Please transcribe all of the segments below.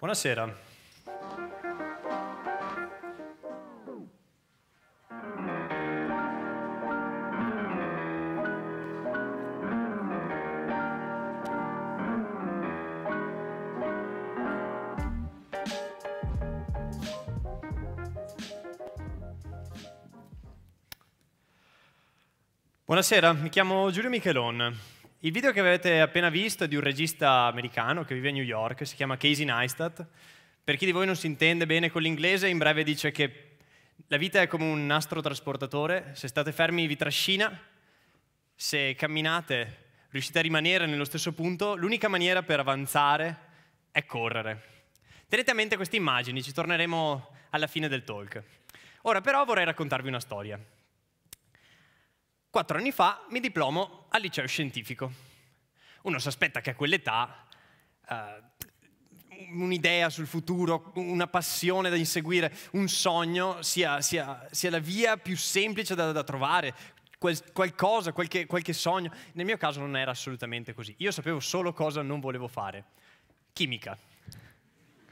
Buonasera. Buonasera, mi chiamo Giulio Michelon. Il video che avete appena visto è di un regista americano che vive a New York, si chiama Casey Neistat. Per chi di voi non si intende bene con l'inglese, in breve dice che la vita è come un nastro trasportatore, se state fermi vi trascina, se camminate riuscite a rimanere nello stesso punto, l'unica maniera per avanzare è correre. Tenete a mente queste immagini, ci torneremo alla fine del talk. Ora però vorrei raccontarvi una storia quattro anni fa mi diplomo al liceo scientifico. Uno si aspetta che a quell'età eh, un'idea sul futuro, una passione da inseguire, un sogno sia, sia, sia la via più semplice da, da trovare, quel, qualcosa, qualche, qualche sogno. Nel mio caso non era assolutamente così. Io sapevo solo cosa non volevo fare. Chimica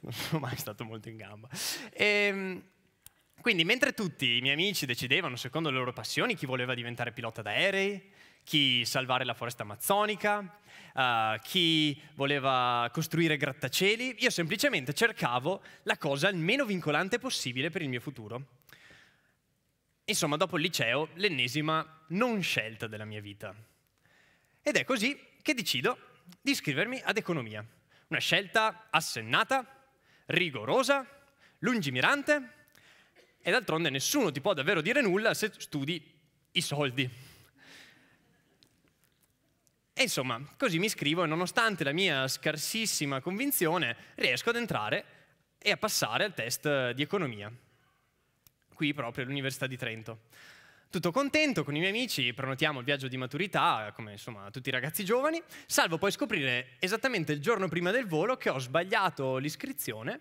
non sono mai stato molto in gamba. E, ehm, quindi mentre tutti i miei amici decidevano secondo le loro passioni chi voleva diventare pilota d'aerei, chi salvare la foresta amazzonica, uh, chi voleva costruire grattacieli, io semplicemente cercavo la cosa il meno vincolante possibile per il mio futuro. Insomma, dopo il liceo, l'ennesima non scelta della mia vita. Ed è così che decido di iscrivermi ad economia. Una scelta assennata, rigorosa, lungimirante, e d'altronde nessuno ti può davvero dire nulla se studi i soldi. E insomma, così mi scrivo e nonostante la mia scarsissima convinzione riesco ad entrare e a passare al test di economia, qui proprio all'Università di Trento. Tutto contento con i miei amici, prenotiamo il viaggio di maturità, come insomma tutti i ragazzi giovani, salvo poi scoprire esattamente il giorno prima del volo che ho sbagliato l'iscrizione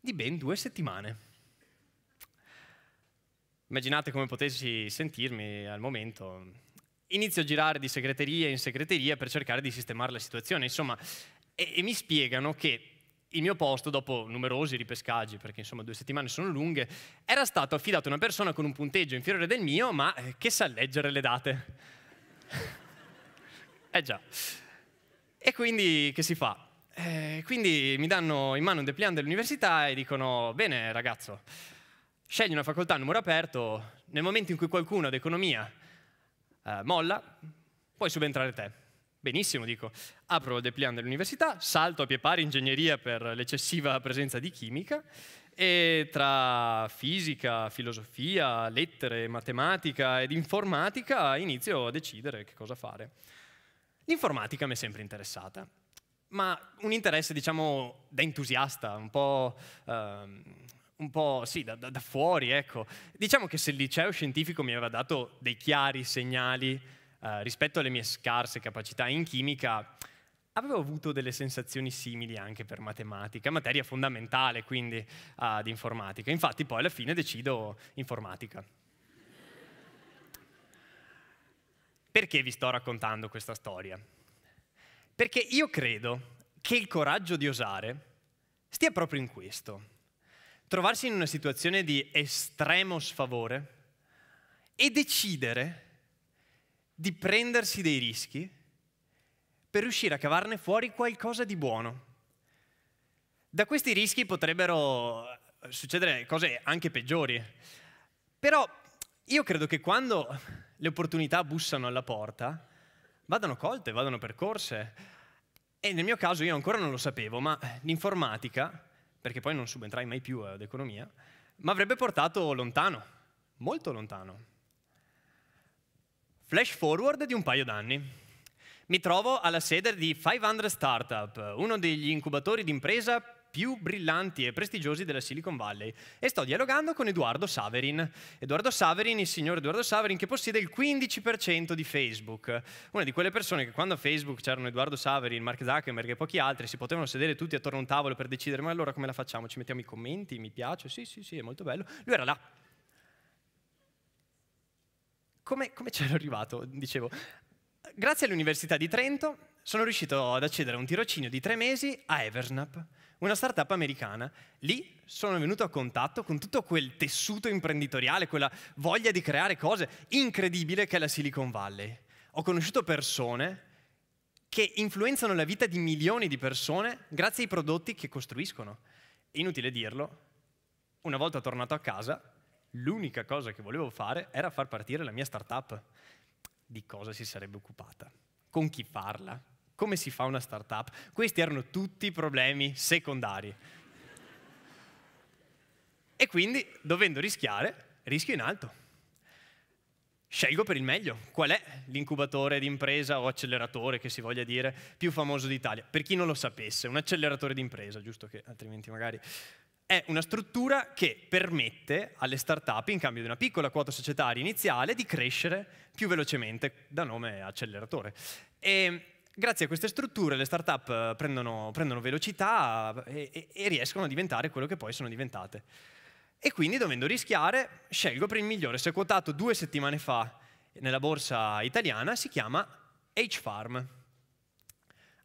di ben due settimane. Immaginate come potessi sentirmi al momento. Inizio a girare di segreteria in segreteria per cercare di sistemare la situazione, insomma, e, e mi spiegano che il mio posto, dopo numerosi ripescaggi, perché insomma due settimane sono lunghe, era stato affidato a una persona con un punteggio inferiore del mio, ma eh, che sa leggere le date. eh già. E quindi che si fa? Eh, quindi mi danno in mano un depliant dell'università e dicono, bene ragazzo, Scegli una facoltà a numero aperto, nel momento in cui qualcuno ad economia eh, molla, puoi subentrare te. Benissimo, dico, apro il depliant dell'università, salto a pie pari ingegneria per l'eccessiva presenza di chimica e tra fisica, filosofia, lettere, matematica ed informatica inizio a decidere che cosa fare. L'informatica mi è sempre interessata, ma un interesse, diciamo, da entusiasta, un po' ehm, un po' sì, da, da, da, fuori, ecco. Diciamo che se il liceo scientifico mi aveva dato dei chiari segnali eh, rispetto alle mie scarse capacità in chimica, avevo avuto delle sensazioni simili anche per matematica, materia fondamentale quindi eh, di informatica. Infatti poi alla fine decido informatica. Perché vi sto raccontando questa storia? Perché io credo che il coraggio di osare stia proprio in questo trovarsi in una situazione di estremo sfavore e decidere di prendersi dei rischi per riuscire a cavarne fuori qualcosa di buono. Da questi rischi potrebbero eh, succedere cose anche peggiori, però io credo che quando le opportunità bussano alla porta, vadano colte, vadano percorse. E nel mio caso io ancora non lo sapevo, ma l'informatica perché poi non subentrai mai più eh, ad economia, ma avrebbe portato lontano, molto lontano. Flash forward di un paio d'anni. Mi trovo alla sede di 500 Startup, uno degli incubatori d'impresa più brillanti e prestigiosi della Silicon Valley e sto dialogando con Edoardo Saverin. Edoardo Saverin, il signor Edoardo Saverin, che possiede il 15% di Facebook. Una di quelle persone che quando a Facebook c'erano Edoardo Saverin, Mark Zuckerberg e pochi altri, si potevano sedere tutti attorno a un tavolo per decidere ma allora come la facciamo? Ci mettiamo i commenti, mi piace, sì sì sì, è molto bello. Lui era là. Come, come c'ero arrivato? Dicevo, grazie all'Università di Trento sono riuscito ad accedere a un tirocinio di tre mesi a Eversnap, una startup americana. Lì sono venuto a contatto con tutto quel tessuto imprenditoriale, quella voglia di creare cose incredibile che è la Silicon Valley. Ho conosciuto persone che influenzano la vita di milioni di persone grazie ai prodotti che costruiscono. Inutile dirlo, una volta tornato a casa, l'unica cosa che volevo fare era far partire la mia startup. Di cosa si sarebbe occupata? Con chi farla? Come si fa una startup? Questi erano tutti problemi secondari. E quindi, dovendo rischiare, rischio in alto. Scelgo per il meglio. Qual è l'incubatore d'impresa o acceleratore, che si voglia dire, più famoso d'Italia? Per chi non lo sapesse, un acceleratore d'impresa, giusto che altrimenti magari... È una struttura che permette alle start-up, in cambio di una piccola quota societaria iniziale, di crescere più velocemente, da nome acceleratore. E Grazie a queste strutture le start-up eh, prendono, prendono velocità eh, e, e, riescono a diventare quello che poi sono diventate. E quindi, dovendo rischiare, scelgo per il migliore. Si è quotato due settimane fa nella borsa italiana, si chiama H-Farm.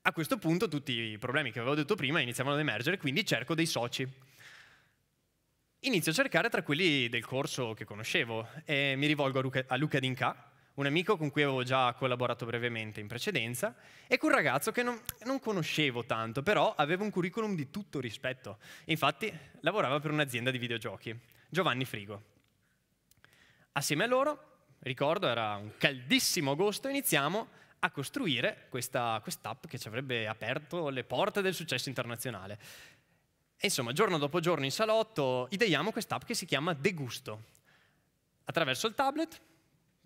A questo punto tutti i problemi che avevo detto prima iniziavano ad emergere, quindi cerco dei soci. Inizio a cercare tra quelli del corso che conoscevo e mi rivolgo a Luca, a Luca Dinca, un amico con cui avevo già collaborato brevemente in precedenza e con un ragazzo che non, non conoscevo tanto, però aveva un curriculum di tutto rispetto. Infatti lavorava per un'azienda di videogiochi, Giovanni Frigo. Assieme a loro, ricordo, era un caldissimo agosto, iniziamo a costruire questa app che ci avrebbe aperto le porte del successo internazionale. E insomma, giorno dopo giorno in salotto ideiamo questa app che si chiama Degusto. Attraverso il tablet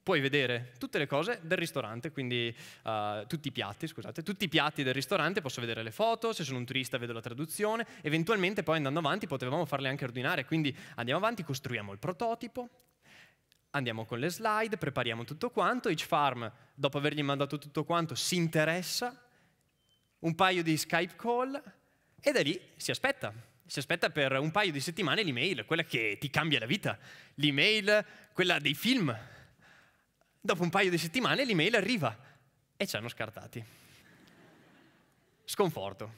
puoi vedere tutte le cose del ristorante, quindi uh, tutti i piatti, scusate, tutti i piatti del ristorante, posso vedere le foto, se sono un turista vedo la traduzione, eventualmente poi andando avanti potevamo farle anche ordinare, quindi andiamo avanti, costruiamo il prototipo, andiamo con le slide, prepariamo tutto quanto, Each Farm, dopo avergli mandato tutto quanto, si interessa, un paio di Skype call e da lì si aspetta. Si aspetta per un paio di settimane l'email, quella che ti cambia la vita, l'email, quella dei film, Dopo un paio di settimane l'email arriva e ci hanno scartati. Sconforto.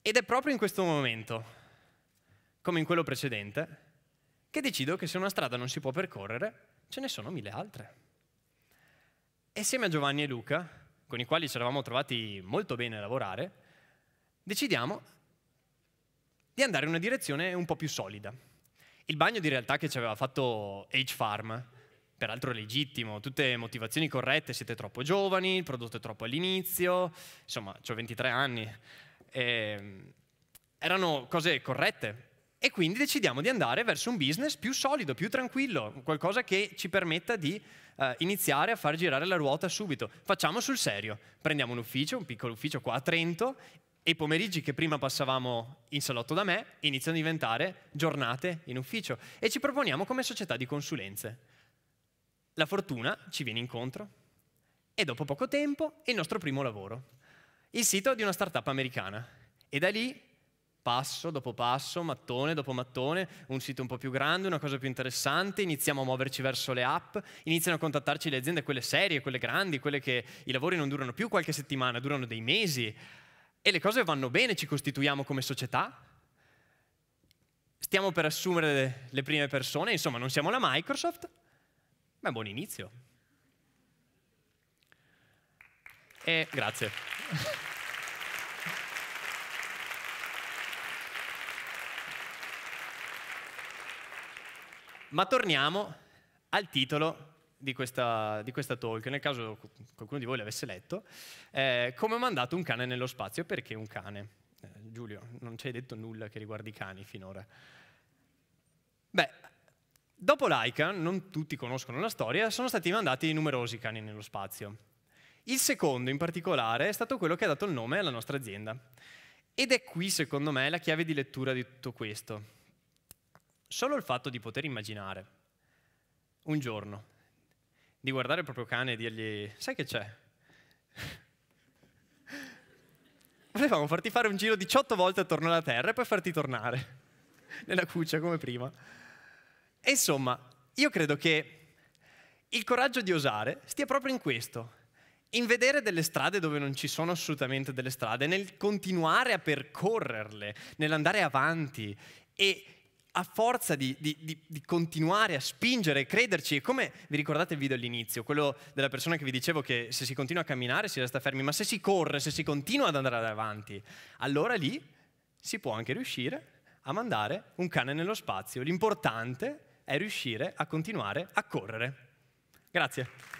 Ed è proprio in questo momento, come in quello precedente, che decido che se una strada non si può percorrere, ce ne sono mille altre. E insieme a Giovanni e Luca, con i quali ci eravamo trovati molto bene a lavorare, decidiamo di andare in una direzione un po' più solida, il bagno di realtà che ci aveva fatto H Farm, peraltro legittimo, tutte motivazioni corrette, siete troppo giovani, il prodotto è troppo all'inizio, insomma, ho 23 anni, e, ehm, erano cose corrette. E quindi decidiamo di andare verso un business più solido, più tranquillo, qualcosa che ci permetta di eh, iniziare a far girare la ruota subito. Facciamo sul serio, prendiamo un ufficio, un piccolo ufficio qua a Trento e i pomeriggi che prima passavamo in salotto da me iniziano a diventare giornate in ufficio e ci proponiamo come società di consulenze. La fortuna ci viene incontro e dopo poco tempo il nostro primo lavoro, il sito di una startup americana. E da lì passo dopo passo, mattone dopo mattone, un sito un po' più grande, una cosa più interessante, iniziamo a muoverci verso le app, iniziano a contattarci le aziende, quelle serie, quelle grandi, quelle che i lavori non durano più qualche settimana, durano dei mesi e le cose vanno bene, ci costituiamo come società, stiamo per assumere le prime persone, insomma non siamo la Microsoft, ma è buon inizio. E grazie. ma torniamo al titolo di questa, di questa, talk, nel caso qualcuno di voi l'avesse letto, eh, come ho mandato un cane nello spazio e perché un cane? Eh, Giulio, non ci hai detto nulla che riguardi i cani finora. Beh, dopo l'AICA, non tutti conoscono la storia, sono stati mandati numerosi cani nello spazio. Il secondo in particolare è stato quello che ha dato il nome alla nostra azienda. Ed è qui, secondo me, la chiave di lettura di tutto questo. Solo il fatto di poter immaginare un giorno di guardare il proprio cane e dirgli, sai che c'è? Volevamo farti fare un giro 18 volte attorno alla Terra e poi farti tornare nella cuccia come prima. E insomma, io credo che il coraggio di osare stia proprio in questo, in vedere delle strade dove non ci sono assolutamente delle strade, nel continuare a percorrerle, nell'andare avanti e a forza di, di, di, di, continuare a spingere, e crederci, e come vi ricordate il video all'inizio, quello della persona che vi dicevo che se si continua a camminare si resta fermi, ma se si corre, se si continua ad andare avanti, allora lì si può anche riuscire a mandare un cane nello spazio. L'importante è riuscire a continuare a correre. Grazie.